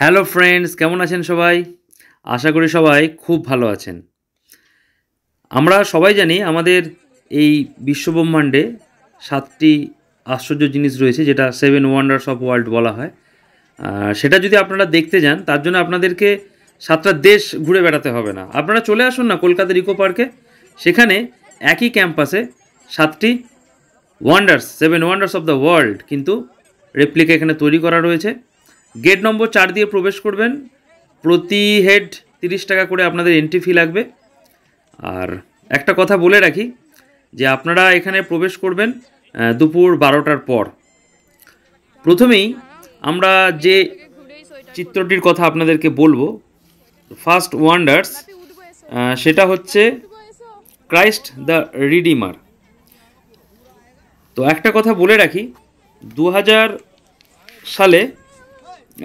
Hello friends কেমন আছেন সবাই আশা করি সবাই খুব ভালো আছেন আমরা সবাই জানি আমাদের এই বিশ্বব্রহ্মাণ্ডে সাতটি আশ্চর্য জিনিস রয়েছে যেটা সেভেন ওয়ান্ডার্স অফ ওয়ার্ল্ড বলা হয় সেটা যদি আপনারা দেখতে যান তার জন্য আপনাদেরকে সাতটা দেশ ঘুরে বেড়াতে হবে না আপনারা চলে আসুন না কলকাতার ইকো পার্কে সেখানে একই ক্যাম্পাসে সাতটি wonders seven wonders of the world কিন্তু রেপ্লিকা এখানে তৈরি করা রয়েছে গেট নম্বর চার দিয়ে প্রবেশ করবেন প্রতি হেড তিরিশ টাকা করে আপনাদের এন্ট্রি ফি লাগবে আর একটা কথা বলে রাখি যে আপনারা এখানে প্রবেশ করবেন দুপুর বারোটার পর প্রথমেই আমরা যে চিত্রটির কথা আপনাদেরকে বলবো ফার্স্ট ওয়ান্ডার্স সেটা হচ্ছে ক্রাইস্ট দ্য রিডিমার তো একটা কথা বলে রাখি দু সালে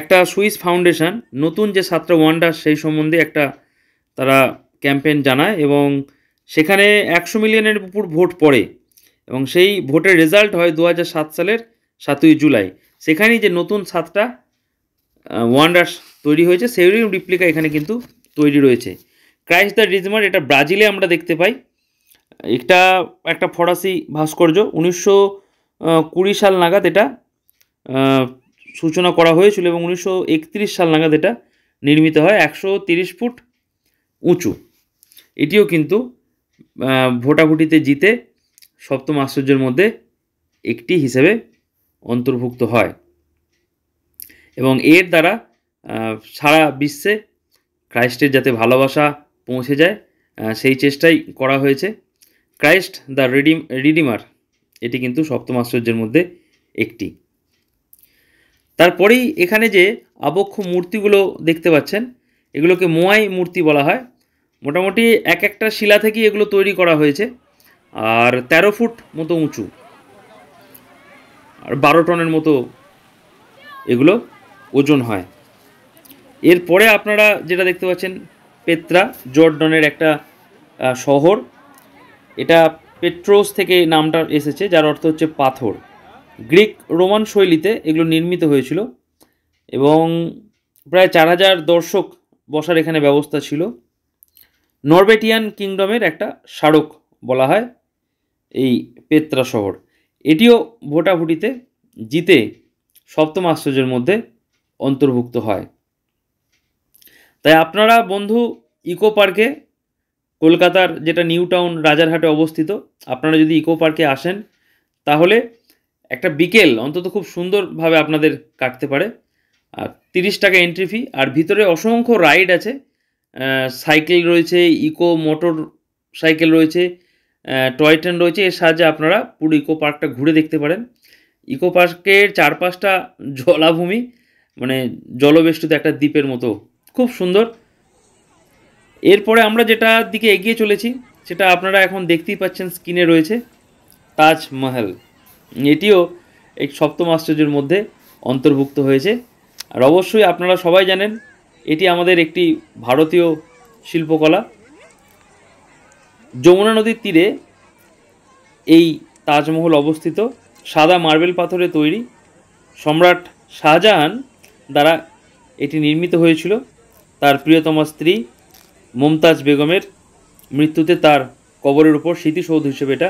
একটা সুইস ফাউন্ডেশন নতুন যে সাতটা ওয়ান্ডার্স সেই সম্বন্ধে একটা তারা ক্যাম্পেন জানায় এবং সেখানে একশো মিলিয়নের উপর ভোট পড়ে এবং সেই ভোটের রেজাল্ট হয় দু সালের সাতই জুলাই সেখানেই যে নতুন সাতটা ওয়ান্ডার্স তৈরি হয়েছে সেই রিপ্লিকা এখানে কিন্তু তৈরি রয়েছে ক্রাইস্ট দ্য রিজমার এটা ব্রাজিলে আমরা দেখতে পাই একটা একটা ফরাসি ভাস্কর্য উনিশশো কুড়ি সাল নাগাদ এটা সূচনা করা হয়েছিল এবং উনিশশো সাল নাগাদ এটা নির্মিত হয় একশো ফুট উঁচু এটিও কিন্তু ভোটাভুটিতে জিতে সপ্তম আশ্চর্যের মধ্যে একটি হিসেবে অন্তর্ভুক্ত হয় এবং এর দ্বারা সারা বিশ্বে ক্রাইস্টের যাতে ভালোবাসা পৌঁছে যায় সেই চেষ্টাই করা হয়েছে ক্রাইস্ট দ্য রিডিম রিডিমার এটি কিন্তু সপ্তম আশ্চর্যের মধ্যে একটি তারপরেই এখানে যে আবক্ষ মূর্তিগুলো দেখতে পাচ্ছেন এগুলোকে মোয়াই মূর্তি বলা হয় মোটামুটি এক একটা শিলা থেকেই এগুলো তৈরি করা হয়েছে আর তেরো ফুট মতো উঁচু আর বারো টনের মতো এগুলো ওজন হয় এরপরে আপনারা যেটা দেখতে পাচ্ছেন পেত্রা জর্ডনের একটা শহর এটা পেট্রোস থেকে নামটা এসেছে যার অর্থ হচ্ছে পাথর গ্রিক রোমান শৈলীতে এগুলো নির্মিত হয়েছিল এবং প্রায় চার হাজার দর্শক বসার এখানে ব্যবস্থা ছিল নরবেটিয়ান কিংডমের একটা স্মারক বলা হয় এই পেত্রা শহর এটিও ভোটাভুটিতে জিতে সপ্তম আশ্চর্যের মধ্যে অন্তর্ভুক্ত হয় তাই আপনারা বন্ধু ইকো পার্কে কলকাতার যেটা নিউ টাউন রাজারহাটে অবস্থিত আপনারা যদি ইকো পার্কে আসেন তাহলে একটা বিকেল অন্তত খুব সুন্দরভাবে আপনাদের কাটতে পারে আর তিরিশ টাকা এন্ট্রি ফি আর ভিতরে অসংখ্য রাইড আছে সাইকেল রয়েছে ইকো মোটর সাইকেল রয়েছে টয় ট্রেন রয়েছে এর সাহায্যে আপনারা পুরো ইকো পার্কটা ঘুরে দেখতে পারেন ইকো পার্কের চারপাশটা জলাভূমি মানে জলবেষ্টিত একটা দ্বীপের মতো খুব সুন্দর এরপরে আমরা যেটা দিকে এগিয়ে চলেছি সেটা আপনারা এখন দেখতেই পাচ্ছেন স্ক্রিনে রয়েছে তাজমহল এটিও এই সপ্তম আশ্চর্যের মধ্যে অন্তর্ভুক্ত হয়েছে আর অবশ্যই আপনারা সবাই জানেন এটি আমাদের একটি ভারতীয় শিল্পকলা যমুনা নদীর তীরে এই তাজমহল অবস্থিত সাদা মার্বেল পাথরে তৈরি সম্রাট শাহজাহান দ্বারা এটি নির্মিত হয়েছিল তার প্রিয়তমা স্ত্রী মমতাজ বেগমের মৃত্যুতে তার কবরের উপর স্মৃতিসৌধ হিসেবে এটা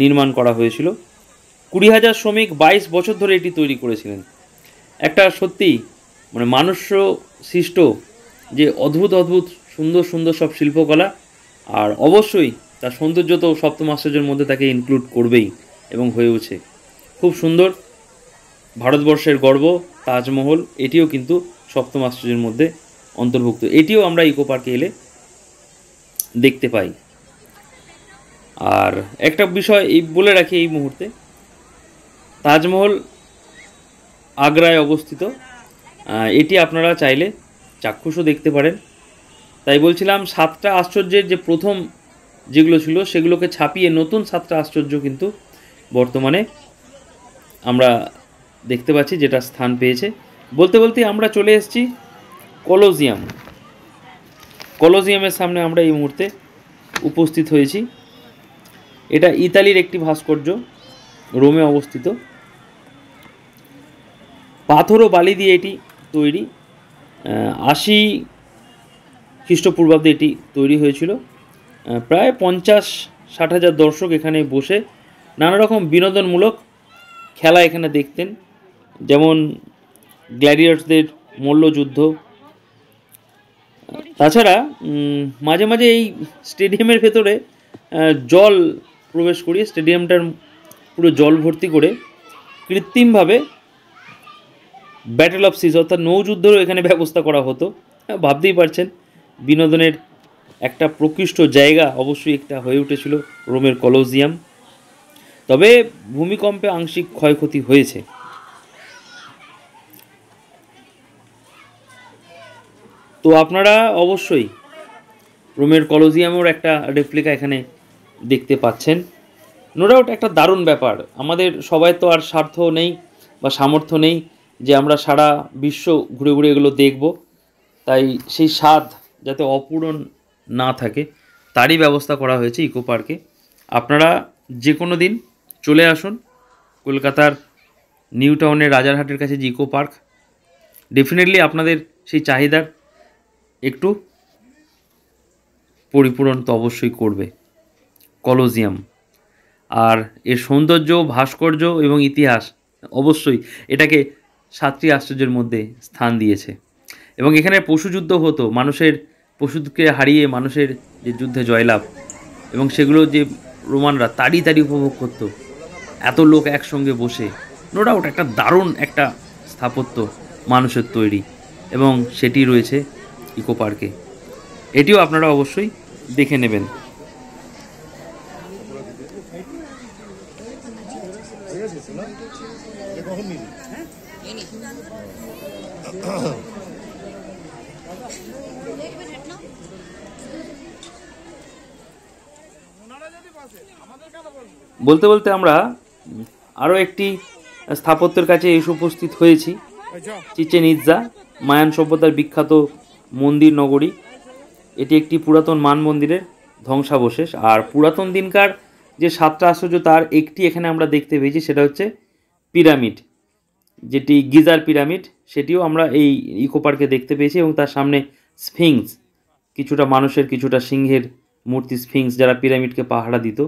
নির্মাণ করা হয়েছিল কুড়ি হাজার শ্রমিক বাইশ বছর ধরে এটি তৈরি করেছিলেন একটা সত্যি মানে মানুষ সৃষ্ট যে অদ্ভুত অদ্ভুত সুন্দর সুন্দর সব শিল্পকলা আর অবশ্যই তার সৌন্দর্য তো সপ্তম আশ্চর্যের মধ্যে তাকে ইনক্লুড করবেই এবং হয়ে হয়েওছে খুব সুন্দর ভারতবর্ষের গর্ব তাজমহল এটিও কিন্তু সপ্তম আশ্চর্যের মধ্যে অন্তর্ভুক্ত এটিও আমরা ইকো পার্কে এলে দেখতে পাই আর একটা বিষয় এই বলে রাখি এই মুহূর্তে তাজমহল আগ্রায় অবস্থিত এটি আপনারা চাইলে চাক্ষুষও দেখতে পারেন তাই বলছিলাম সাতটা আশ্চর্যের যে প্রথম যেগুলো ছিল সেগুলোকে ছাপিয়ে নতুন সাতটা আশ্চর্য কিন্তু বর্তমানে আমরা দেখতে পাচ্ছি যেটা স্থান পেয়েছে বলতে বলতে আমরা চলে এসেছি কলোজিয়াম কলোজিয়ামের সামনে আমরা এই মুহূর্তে উপস্থিত হয়েছি এটা ইতালির একটি ভাস্কর্য রোমে অবস্থিত পাথর ও বালি দিয়ে এটি তৈরি আশি খ্রিস্টপূর্বাব্দে এটি তৈরি হয়েছিল প্রায় পঞ্চাশ ষাট হাজার দর্শক এখানে বসে নানা রকম বিনোদনমূলক খেলা এখানে দেখতেন যেমন গ্ল্যাডিয়ার্সদের মল্লযুদ্ধ তাছাড়া মাঝে মাঝে এই স্টেডিয়ামের ভেতরে জল প্রবেশ করিয়ে স্টেডিয়ামটার পুরো জল ভর্তি করে কৃত্রিমভাবে ব্যাটেল অফ সিজ অর্থাৎ নৌযুদ্ধেরও এখানে ব্যবস্থা করা হতো ভাবতেই পারছেন বিনোদনের একটা প্রকৃষ্ট জায়গা অবশ্যই একটা হয়ে উঠেছিল রোমের কলোজিয়াম তবে ভূমিকম্পে আংশিক ক্ষয়ক্ষতি হয়েছে তো আপনারা অবশ্যই রোমের কলোজিয়ামের একটা রেপ্লিকা এখানে দেখতে পাচ্ছেন নো ডাউট একটা দারুণ ব্যাপার আমাদের সবাই তো আর স্বার্থ নেই বা সামর্থ্য নেই যে আমরা সারা বিশ্ব ঘুরে ঘুরে এগুলো দেখব তাই সেই স্বাদ যাতে অপূরণ না থাকে তারই ব্যবস্থা করা হয়েছে ইকো পার্কে আপনারা যে কোনো দিন চলে আসুন কলকাতার নিউ টাউনের রাজারহাটের কাছে যে ইকো পার্ক ডেফিনেটলি আপনাদের সেই চাহিদার একটু পরিপূরণ তো অবশ্যই করবে কলোজিয়াম আর এর সৌন্দর্য ভাস্কর্য এবং ইতিহাস অবশ্যই এটাকে সাতটি আশ্চর্যের মধ্যে স্থান দিয়েছে এবং এখানে পশুযুদ্ধ হতো মানুষের পশুকে হারিয়ে মানুষের যে যুদ্ধে জয়লাভ এবং সেগুলো যে রোমানরা তাড়ি তাড়ি উপভোগ করতো এত লোক একসঙ্গে বসে নো ডাউট একটা দারুণ একটা স্থাপত্য মানুষের তৈরি এবং সেটি রয়েছে ইকো পার্কে এটিও আপনারা অবশ্যই দেখে নেবেন হ্যাঁ? বলতে বলতে আমরা আরও একটি স্থাপত্যের কাছে এসে উপস্থিত হয়েছি চিচেন ইজ্জা মায়ান সভ্যতার বিখ্যাত মন্দির নগরী এটি একটি পুরাতন মান মন্দিরের ধ্বংসাবশেষ আর পুরাতন দিনকার যে সাতটা আশ্চর্য তার একটি এখানে আমরা দেখতে পেয়েছি সেটা হচ্ছে পিরামিড যেটি গিজার পিরামিড সেটিও আমরা এই ইকো পার্কে দেখতে পেয়েছি এবং তার সামনে স্ফিংস কিছুটা মানুষের কিছুটা সিংহের মূর্তি স্ফিংস যারা পিরামিডকে পাহারা দিত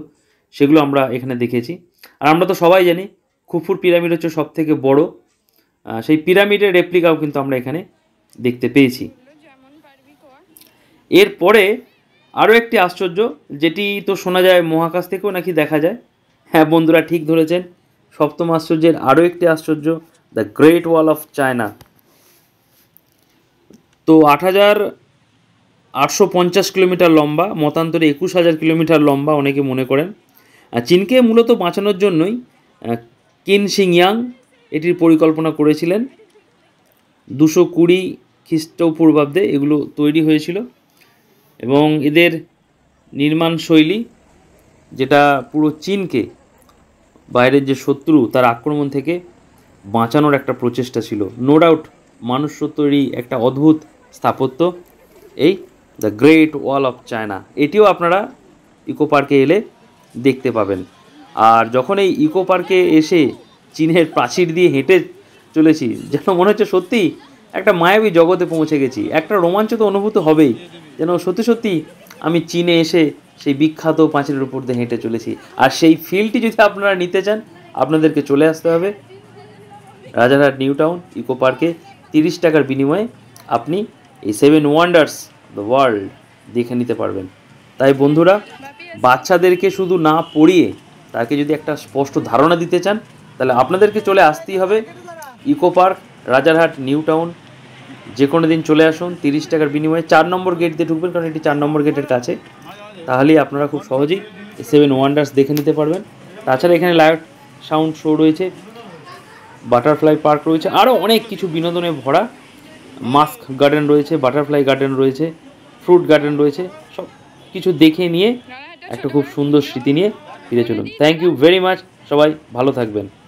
সেগুলো আমরা এখানে দেখেছি আর আমরা তো সবাই জানি খুফুর পিরামিড হচ্ছে সব থেকে বড়ো সেই পিরামিডের রেপ্লিকাও কিন্তু আমরা এখানে দেখতে পেয়েছি এরপরে আরও একটি আশ্চর্য যেটি তো শোনা যায় মহাকাশ থেকেও নাকি দেখা যায় হ্যাঁ বন্ধুরা ঠিক ধরেছেন সপ্তম আশ্চর্যের আরও একটি আশ্চর্য the great wall of China তো আট হাজার আটশো পঞ্চাশ কিলোমিটার লম্বা মতান্তরে একুশ হাজার কিলোমিটার লম্বা অনেকে মনে করেন চীনকে মূলত বাঁচানোর জন্যই কিন সিংয়াং এটির পরিকল্পনা করেছিলেন দুশো কুড়ি খ্রিস্টপূর্বাব্দে এগুলো তৈরি হয়েছিল এবং এদের নির্মাণ শৈলী যেটা পুরো চীনকে বাইরের যে শত্রু তার আক্রমণ থেকে বাঁচানোর একটা প্রচেষ্টা ছিল নো ডাউট মানুষ তৈরি একটা অদ্ভুত স্থাপত্য এই the great wall of China এটিও আপনারা ইকো পার্কে এলে দেখতে পাবেন আর যখন এই ইকো পার্কে এসে চীনের প্রাচীর দিয়ে হেঁটে চলেছি যেন মনে হচ্ছে সত্যি একটা মায়াবী জগতে পৌঁছে গেছি একটা রোমাঞ্চ তো অনুভূত হবেই যেন সত্যি সত্যি আমি চীনে এসে সেই বিখ্যাত পাঁচিলের উপর দিয়ে হেঁটে চলেছি আর সেই ফিলটি যদি আপনারা নিতে চান আপনাদেরকে চলে আসতে হবে রাজারহাট নিউ টাউন ইকো পার্কে তিরিশ টাকার বিনিময়ে আপনি এই সেভেন ওয়ান্ডার্স দ্য ওয়ার্ল্ড দেখে নিতে পারবেন তাই বন্ধুরা বাচ্চাদেরকে শুধু না পড়িয়ে তাকে যদি একটা স্পষ্ট ধারণা দিতে চান তাহলে আপনাদেরকে চলে আসতেই হবে eco park Rajarhat New Town যে কোনো দিন চলে আসুন তিরিশ টাকার বিনিময়ে চার নম্বর গেট দিয়ে ঢুকবেন কারণ এটি চার নম্বর গেটের কাছে তাহলেই আপনারা খুব সহজেই সেভেন ওয়ান্ডার্স দেখে নিতে পারবেন তাছাড়া এখানে লাইট সাউন্ড শো রয়েছে বাটারফ্লাই পার্ক রয়েছে আরও অনেক কিছু বিনোদনে ভরা মাস্ক গার্ডেন রয়েছে বাটারফ্লাই গার্ডেন রয়েছে ফ্রুট গার্ডেন রয়েছে সব কিছু দেখে নিয়ে একটা খুব সুন্দর স্মৃতি নিয়ে ফিরে চলুন থ্যাংক ইউ ভেরি মাচ সবাই ভালো থাকবেন